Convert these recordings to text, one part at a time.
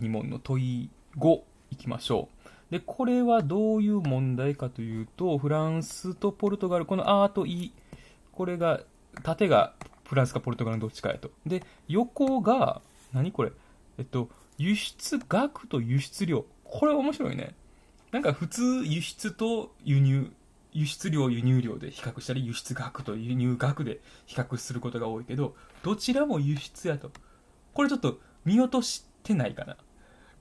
2問の問い5いきましょう。で、これはどういう問題かというと、フランスとポルトガル、このーと E、これが、縦がフランスかポルトガルのどっちかやと。で、横が、何これえっと、輸出額と輸出量。これ面白いね。なんか普通輸出と輸入、輸出量、輸入量で比較したり、輸出額と輸入額で比較することが多いけど、どちらも輸出やと。これちょっと見落としてないかな。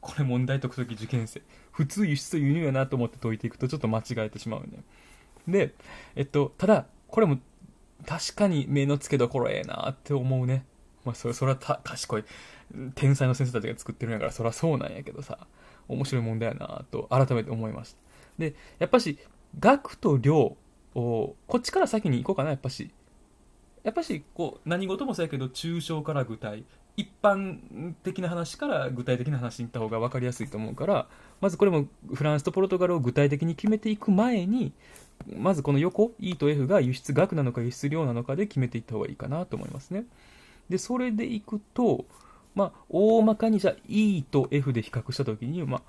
これ問題解く時受験生普通輸出と輸入やなと思って解いていくとちょっと間違えてしまうねでえっとただこれも確かに目の付けどころええなって思うねまあそれそれはた賢い天才の先生たちが作ってるんやからそりゃそうなんやけどさ面白い問題やなと改めて思いましたでやっぱし額と量をこっちから先に行こうかなやっぱしやっぱしこう何事もそうやけど抽象から具体一般的な話から具体的な話に行った方が分かりやすいと思うからまずこれもフランスとポルトガルを具体的に決めていく前にまずこの横 E と F が輸出額なのか輸出量なのかで決めていった方がいいかなと思いますねでそれでいくと、まあ、大まかにじゃ E と F で比較した時に、まあ、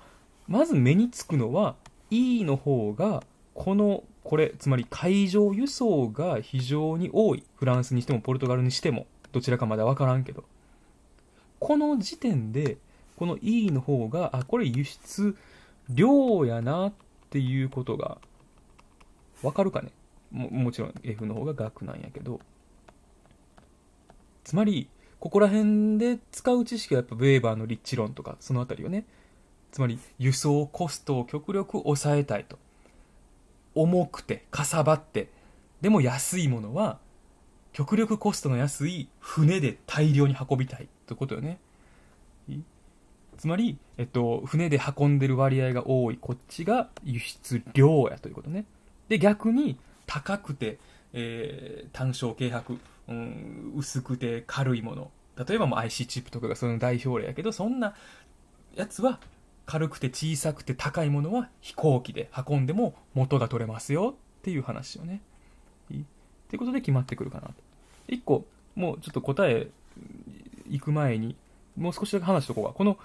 まず目につくのは E の方がこのこれつまり海上輸送が非常に多いフランスにしてもポルトガルにしてもどちらかまだ分からんけどこの時点で、この E の方が、あ、これ輸出量やなっていうことが、わかるかねももちろん F の方が額なんやけど。つまり、ここら辺で使う知識はやっぱウェーバーの立地論とか、そのあたりをね。つまり、輸送コストを極力抑えたいと。重くて、かさばって、でも安いものは、極力コストの安い船で大量に運びたい。ってことよね。つまり、えっと、船で運んでる割合が多い、こっちが輸出量やということね。で、逆に、高くて、えー、単小軽薄、うん、薄くて軽いもの。例えばもう IC チップとかがその代表例やけど、そんなやつは軽くて小さくて高いものは飛行機で運んでも元が取れますよっていう話よね。ということで決まってくるかなと。1個、もうちょっと答え行く前に、もう少しだけ話しとこうか。この、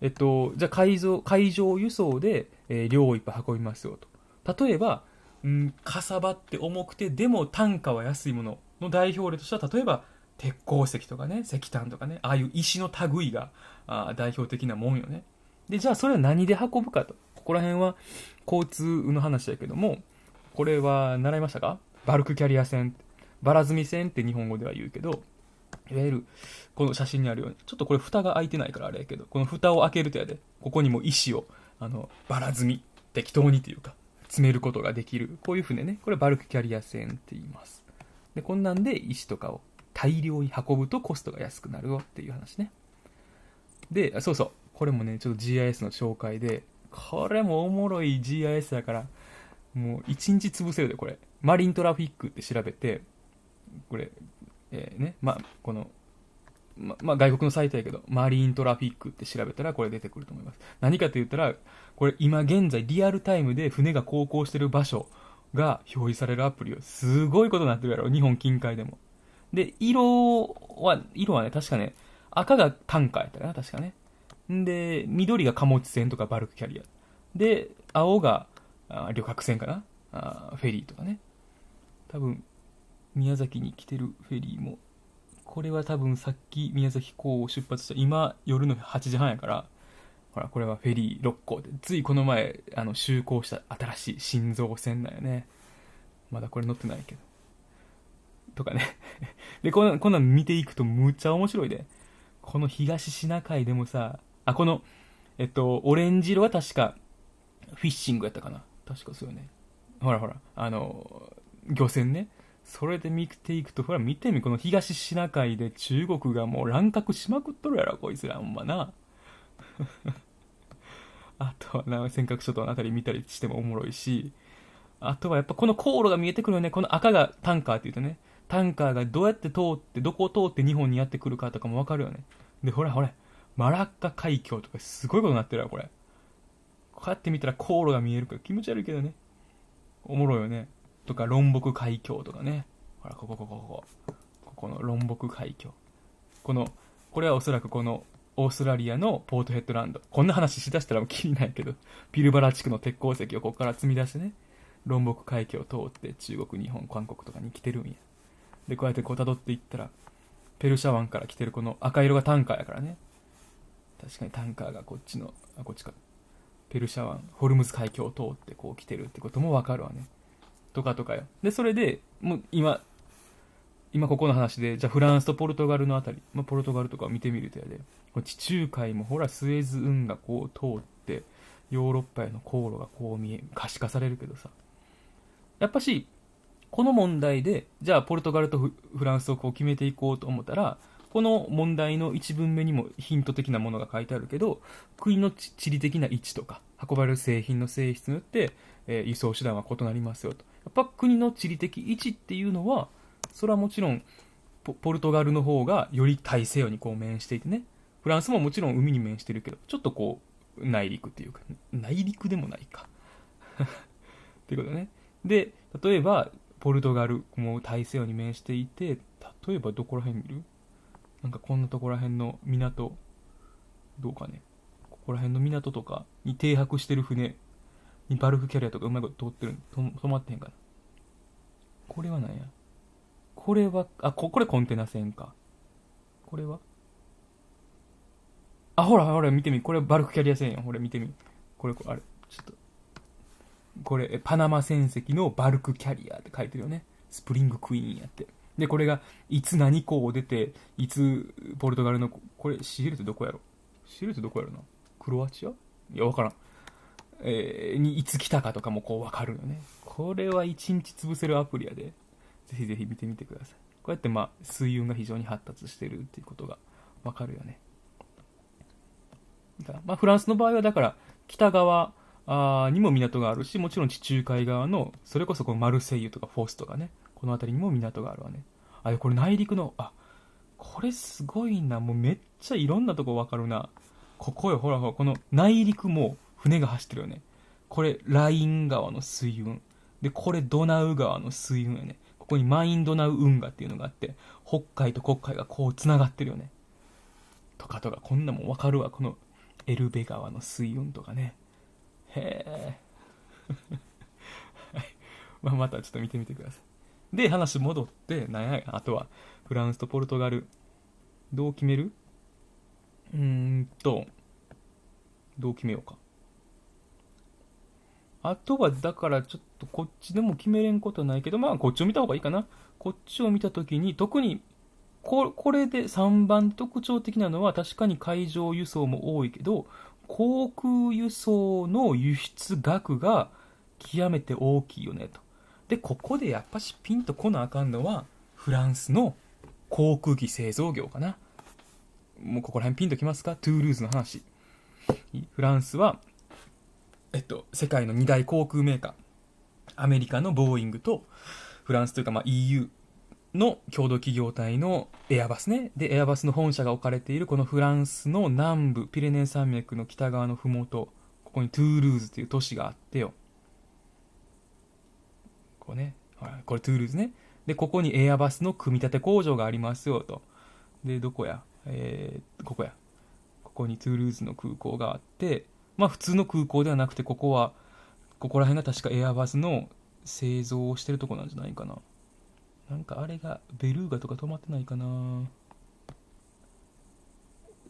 えっと、じゃあ海上、海上輸送で、えー、量をいっぱい運びますよと。例えば、うん、かさばって重くて、でも単価は安いものの代表例としては、例えば、鉄鉱石とかね、石炭とかね、ああいう石の類が、あ代表的なもんよね。で、じゃあそれは何で運ぶかと。ここら辺は交通の話だけども、これは習いましたかバルクキャリア船。バラ積み船って日本語では言うけど、いわゆる、この写真にあるように、ちょっとこれ蓋が開いてないからあれやけど、この蓋を開けるとやで、ここにも石を、あの、ばら積み、適当にというか、詰めることができる。こういう船ね、これバルクキャリア船って言います。で、こんなんで石とかを大量に運ぶとコストが安くなるよっていう話ね。で、そうそう。これもね、ちょっと GIS の紹介で、これもおもろい GIS やから、もう1日潰せるで、これ。マリントラフィックって調べて、これ、えー、ね、まあ、この、ま、まあ、外国のサイトやけど、マリントラフィックって調べたらこれ出てくると思います。何かと言ったら、これ今現在リアルタイムで船が航行してる場所が表示されるアプリをすごいことになってるやろ、日本近海でも。で、色は、色はね、確かね、赤がカーやったかな、確かね。んで、緑が貨物船とかバルクキャリア。で、青があ旅客船かなあフェリーとかね。多分、宮崎に来てるフェリーもこれは多分さっき宮崎港を出発した今夜の8時半やからほらこれはフェリー6号でついこの前あの就航した新しい新造船だよねまだこれ乗ってないけどとかね でこんなこんなん見ていくとむっちゃ面白いでこの東シナ海でもさあこのえっとオレンジ色は確かフィッシングやったかな確かそうよねほらほらあの漁船ねそれで見ていくと、ほら見てみ、この東シナ海で中国がもう乱獲しまくっとるやろ、こいつら、ほんまな。あとはな、尖閣諸島のあたり見たりしてもおもろいし、あとはやっぱこの航路が見えてくるよね。この赤がタンカーって言うとね、タンカーがどうやって通って、どこを通って日本にやってくるかとかもわかるよね。で、ほらほら、マラッカ海峡とかすごいことになってるわ、これ。こうやって見たら航路が見えるから気持ち悪いけどね。おもろいよね。とか論北海峡とかね。ほら、ここ、ここ、ここ。ここの論北海峡。この、これはおそらくこのオーストラリアのポートヘッドランド。こんな話しだしたらもう気にないけど、ピルバラ地区の鉄鉱石をここから積み出してね、論北海峡を通って中国、日本、韓国とかに来てるんや。で、こうやってこう辿っていったら、ペルシャ湾から来てるこの赤色がタンカーやからね。確かにタンカーがこっちの、あ、こっちか。ペルシャ湾、ホルムズ海峡を通ってこう来てるってこともわかるわね。とかとかよ。で、それで、もう今、今ここの話で、じゃあフランスとポルトガルのあたり、まあ、ポルトガルとかを見てみるとやで、地中海もほらスエズ運がこう通って、ヨーロッパへの航路がこう見え、可視化されるけどさ。やっぱし、この問題で、じゃあポルトガルとフランスをこう決めていこうと思ったら、この問題の1文目にもヒント的なものが書いてあるけど、国の地理的な位置とか、運ばれる製品の性質によって、えー、輸送手段は異なりますよと。やっぱ国の地理的位置っていうのは、それはもちろんポ、ポルトガルの方がより大西洋にこう面していてね、フランスももちろん海に面してるけど、ちょっとこう、内陸っていうか、内陸でもないか。っていうことね。で、例えば、ポルトガルも大西洋に面していて、例えばどこら辺見るなんかこんなとこら辺の港、どうかね。ここら辺の港とかに停泊してる船にバルクキャリアとかうまいこと通ってる、と止まってへんかな。これは何やこれは、あ、こ、これコンテナ船か。これはあ、ほらほら見てみ。これバルクキャリア船やほら見てみ。これ、これ、あれ、ちょっと。これ、パナマ船籍のバルクキャリアって書いてるよね。スプリングクイーンやって。で、これが、いつ何校を出て、いつ、ポルトガルの、これ、シールってどこやろシールってどこやろなクロアチアいや、わからん。えー、にいつ来たかとかもこうわかるよね。これは一日潰せるアプリやで、ぜひぜひ見てみてください。こうやってまあ、水運が非常に発達してるっていうことがわかるよね。まあ、フランスの場合はだから、北側にも港があるし、もちろん地中海側の、それこそこのマルセイユとかフォースとかね、この辺りにも港があるわねあでこれ内陸のあこれすごいなもうめっちゃいろんなとこ分かるなここよほらほらこの内陸も船が走ってるよねこれライン川の水運でこれドナウ川の水運やねここにマインドナウ運河っていうのがあって北海と黒海がこうつながってるよねとかとかこんなもん分かるわこのエルベ川の水運とかねへえ はい まあ、またちょっと見てみてくださいで、話戻って、なんや、あとは、フランスとポルトガル、どう決めるうーんと、どう決めようか。あとは、だからちょっとこっちでも決めれんことないけど、まあこっちを見た方がいいかな。こっちを見たときに、特にこ、これで3番特徴的なのは確かに海上輸送も多いけど、航空輸送の輸出額が極めて大きいよねと。でここでやっぱしピンとこなあかんのはフランスの航空機製造業かなもうここら辺ピンときますかトゥールーズの話フランスはえっと世界の2大航空メーカーアメリカのボーイングとフランスというかまあ EU の共同企業体のエアバスね。で、エアバスの本社が置かれているこのフランスの南部、ピレネー山脈の北側の麓、ここにトゥールーズという都市があってよ。こうね、ほら、これトゥールーズね。で、ここにエアバスの組み立て工場がありますよと。で、どこやえー、ここや。ここにトゥールーズの空港があって、まあ普通の空港ではなくて、ここは、ここら辺が確かエアバスの製造をしてるとこなんじゃないかな。なんかあれが、ベルーガとか止まってないかな。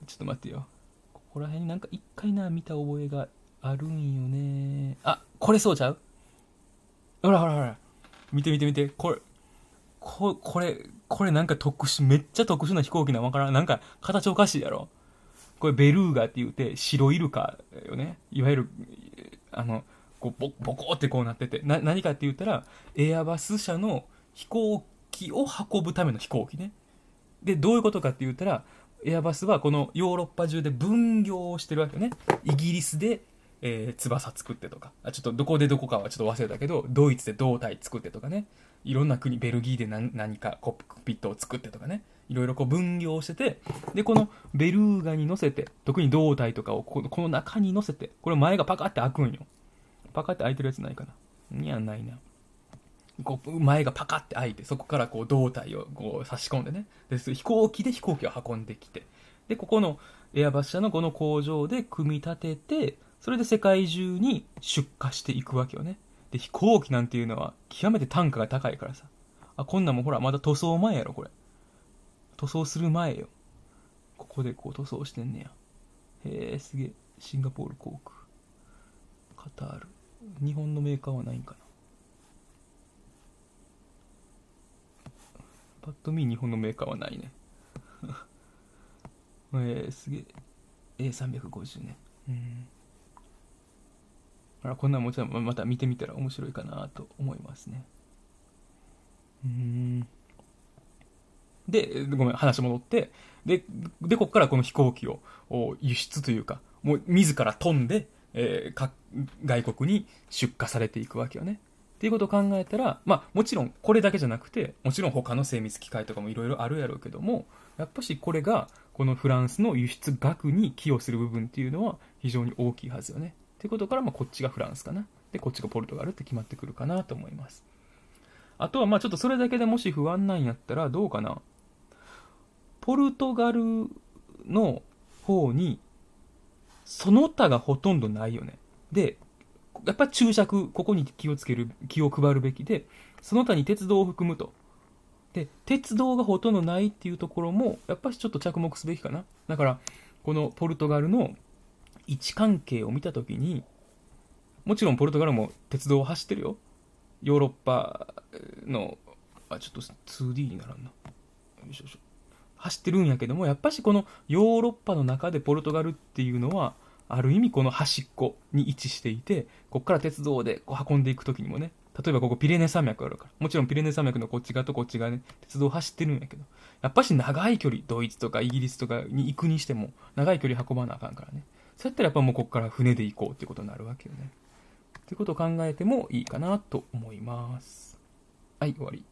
ちょっと待ってよ。ここら辺になんか一回な、見た覚えがあるんよね。あ、これそうちゃうほらほらほら。見て見て見て、これ、ここれ、これなんか特殊、めっちゃ特殊な飛行機なわからん。なんか形おかしいやろ。これベルーガって言うて、白イルカよね。いわゆる、あの、こうボボコってこうなってて。な、何かって言ったら、エアバス社の飛行機を運ぶための飛行機ね。で、どういうことかって言ったら、エアバスはこのヨーロッパ中で分業をしてるわけよね。イギリスでえー、翼作ってとか、あ、ちょっとどこでどこかはちょっと忘れたけど、ドイツで胴体作ってとかね、いろんな国、ベルギーで何何かコックピットを作ってとかね、いろいろこう分業してて、で、このベルーガに乗せて、特に胴体とかをここの中に乗せて、これ前がパカって開くんよ。パカって開いてるやつないかな。いやないな。こう前がパカって開いて、そこからこう胴体をこう差し込んでね、で飛行機で飛行機を運んできて、で、ここのエアバス社のこの工場で組み立てて、それで世界中に出荷していくわけよね。で、飛行機なんていうのは極めて単価が高いからさ。あ、こんなんもほら、まだ塗装前やろ、これ。塗装する前よ。ここでこう塗装してんねや。へえ、すげえ。シンガポール航空。カタール。日本のメーカーはないんかな。パッと見日本のメーカーはないね。え すげえ。A350 ね。うん。かこんなもちろんまた見てみたら面白いかなと思いますねうんでごめん話戻ってででここからこの飛行機を輸出というかもう自ら飛んで、えー、外国に出荷されていくわけよねっていうことを考えたら、まあ、もちろんこれだけじゃなくてもちろん他の精密機械とかもいろいろあるやろうけどもやっぱしこれがこのフランスの輸出額に寄与する部分っていうのは非常に大きいはずよね。っていうことから、まあ、こっちがフランスかな。で、こっちがポルトガルって決まってくるかなと思います。あとは、まあちょっとそれだけでもし不安なんやったら、どうかな。ポルトガルの方に、その他がほとんどないよね。で、やっぱ注釈、ここに気をつける、気を配るべきで、その他に鉄道を含むと。で、鉄道がほとんどないっていうところも、やっぱしちょっと着目すべきかな。だから、このポルトガルの位置関係を見た時にもちろんポルトガルも鉄道を走ってるよヨーロッパのあちょっと 2D にならんなよいしょ走ってるんやけどもやっぱしこのヨーロッパの中でポルトガルっていうのはある意味この端っこに位置していてこっから鉄道でこう運んでいく時にもね例えばここピレネ山脈あるからもちろんピレネ山脈のこっち側とこっち側ね鉄道走ってるんやけどやっぱし長い距離ドイツとかイギリスとかに行くにしても長い距離運ばなあかんからねそうやったらやっぱもうここから船で行こうってことになるわけよね。ってことを考えてもいいかなと思います。はい、終わり。